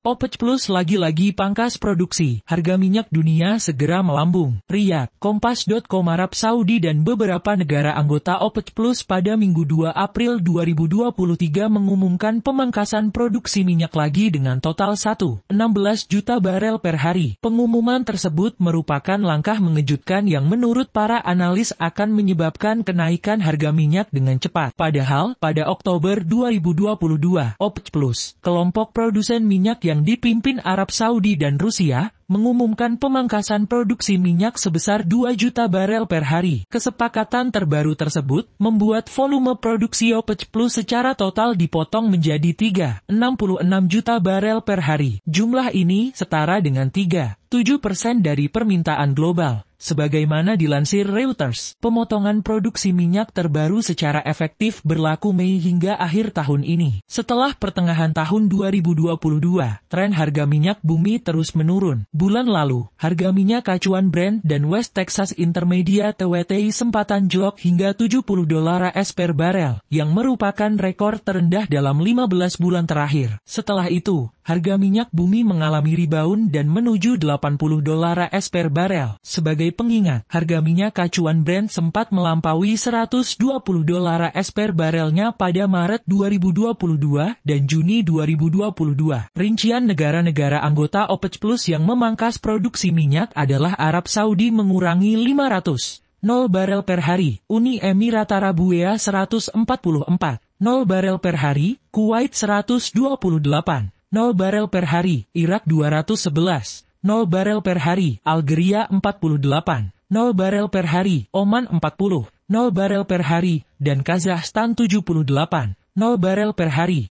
OPEC Plus lagi-lagi pangkas produksi, harga minyak dunia segera melambung. Ria, Kompas.com Arab Saudi dan beberapa negara anggota OPEC Plus pada Minggu 2 April 2023 mengumumkan pemangkasan produksi minyak lagi dengan total 1,16 juta barel per hari. Pengumuman tersebut merupakan langkah mengejutkan yang menurut para analis akan menyebabkan kenaikan harga minyak dengan cepat. Padahal, pada Oktober 2022, OPEC Plus, kelompok produsen minyak yang yang dipimpin Arab Saudi dan Rusia, mengumumkan pemangkasan produksi minyak sebesar 2 juta barel per hari. Kesepakatan terbaru tersebut membuat volume produksi OPEC Plus secara total dipotong menjadi 3,66 juta barel per hari. Jumlah ini setara dengan 3,7 persen dari permintaan global. Sebagaimana dilansir Reuters, pemotongan produksi minyak terbaru secara efektif berlaku Mei hingga akhir tahun ini. Setelah pertengahan tahun 2022, tren harga minyak bumi terus menurun. Bulan lalu, harga minyak kacuan Brent dan West Texas Intermediate WTI sempatan anjlok hingga 70 dolar AS per barel, yang merupakan rekor terendah dalam 15 bulan terakhir. Setelah itu, harga minyak bumi mengalami rebound dan menuju 80 dolar AS per barel. Sebagai pengingat, harga minyak kacuan Brent sempat melampaui 120 dolar AS per barelnya pada Maret 2022 dan Juni 2022. Rincian negara-negara anggota OPEC Plus yang memangkas produksi minyak adalah Arab Saudi mengurangi 500. 0 barel per hari, Uni Emirat UEA 144, 0 barel per hari, Kuwait 128, 0 barel per hari, Irak 211, 0 barel per hari, Algeria 48, 0 barel per hari, Oman 40, 0 barel per hari, dan Kazakhstan 78, 0 barel per hari.